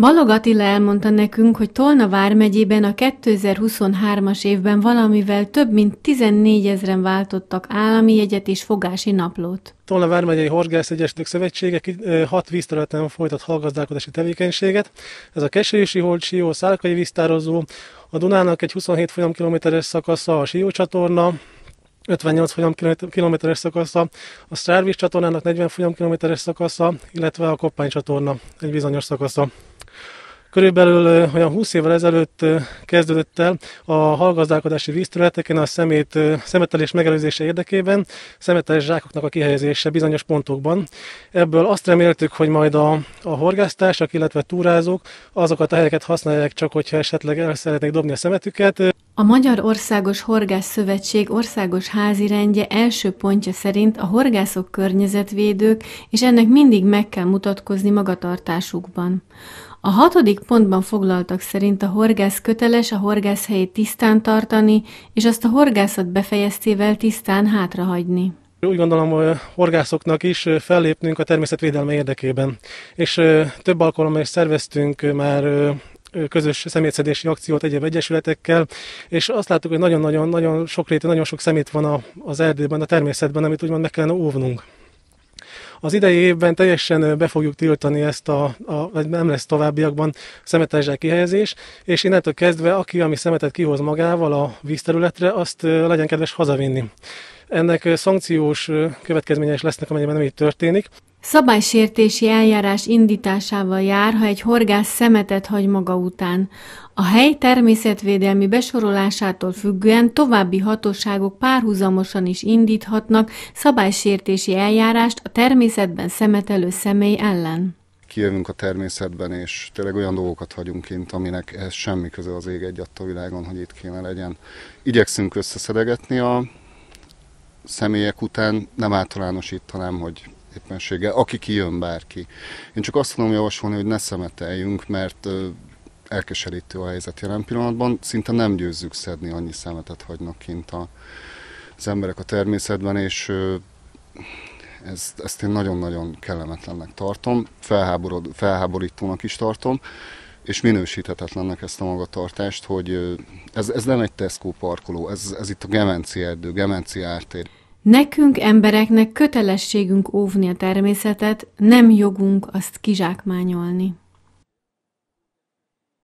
Balog Attila elmondta nekünk, hogy Tolna vármegyében a 2023-as évben valamivel több mint 14 ezeren váltottak állami jegyet és fogási naplót. Tolna vármegyei Horgász Egyesítők Szövetsége hat vízterületen folytat hallgazdálkodási tevékenységet. Ez a Kesősi Hold, Sió, Szálkai víztározó, a Dunának egy 27 folyamkilométeres szakasza, a Sió csatorna, 58 folyamkilométeres szakasza, a Strárvíz csatornának 40 folyamkilométeres szakasza, illetve a Koppány csatorna egy bizonyos szakasza. Körülbelül olyan 20 évvel ezelőtt kezdődött el a hallgazdálkodási vízterületeken a szemét, szemetelés megelőzése érdekében szemetelés zsákoknak a kihelyezése bizonyos pontokban. Ebből azt reméltük, hogy majd a, a horgásztársak, illetve túrázók azokat a helyeket használják csak, hogyha esetleg el szeretnék dobni a szemetüket, a Magyar Országos Horgász Szövetség országos Házi Rendje első pontja szerint a horgászok környezetvédők, és ennek mindig meg kell mutatkozni magatartásukban. A hatodik pontban foglaltak szerint a horgász köteles a horgász helyét tisztán tartani, és azt a horgászat befejeztével tisztán hátrahagyni. Úgy gondolom, hogy horgászoknak is fellépnünk a természetvédelme érdekében, és több alkalommal is szerveztünk már közös szemétszedési akciót egyéb egyesületekkel, és azt láttuk, hogy nagyon-nagyon-nagyon réte, nagyon sok szemét van a, az erdőben, a természetben, amit úgymond meg kellene óvnunk. Az idei évben teljesen be fogjuk tiltani ezt a, a vagy nem lesz továbbiakban szemetesre kihelyezés, és innentől kezdve, aki ami szemetet kihoz magával a vízterületre, azt legyen kedves hazavinni. Ennek szankciós következményei is lesznek, amennyiben nem így történik. Szabálysértési eljárás indításával jár, ha egy horgász szemetet hagy maga után. A hely természetvédelmi besorolásától függően további hatóságok párhuzamosan is indíthatnak szabálysértési eljárást a természetben szemetelő személy ellen. Kijövünk a természetben, és tényleg olyan dolgokat hagyunk kint, aminek ez semmi köze az ég egy a világon, hogy itt kéne legyen. Igyekszünk összeszedegetni a személyek után, nem általánosítanám, hogy éppenséggel, aki kijön bárki. Én csak azt tudom javasolni, hogy ne szemeteljünk, mert elkeserítő a helyzet jelen pillanatban. Szinte nem győzzük szedni, annyi szemetet hagynak kint a, az emberek a természetben, és ezt, ezt én nagyon-nagyon kellemetlennek tartom, felháborod, felháborítónak is tartom, és minősíthetetlennek ezt a magatartást, hogy ez, ez nem egy Tesco parkoló, ez, ez itt a Gemenci erdő, Gemenci ártér. Nekünk embereknek kötelességünk óvni a természetet, nem jogunk azt kizsákmányolni.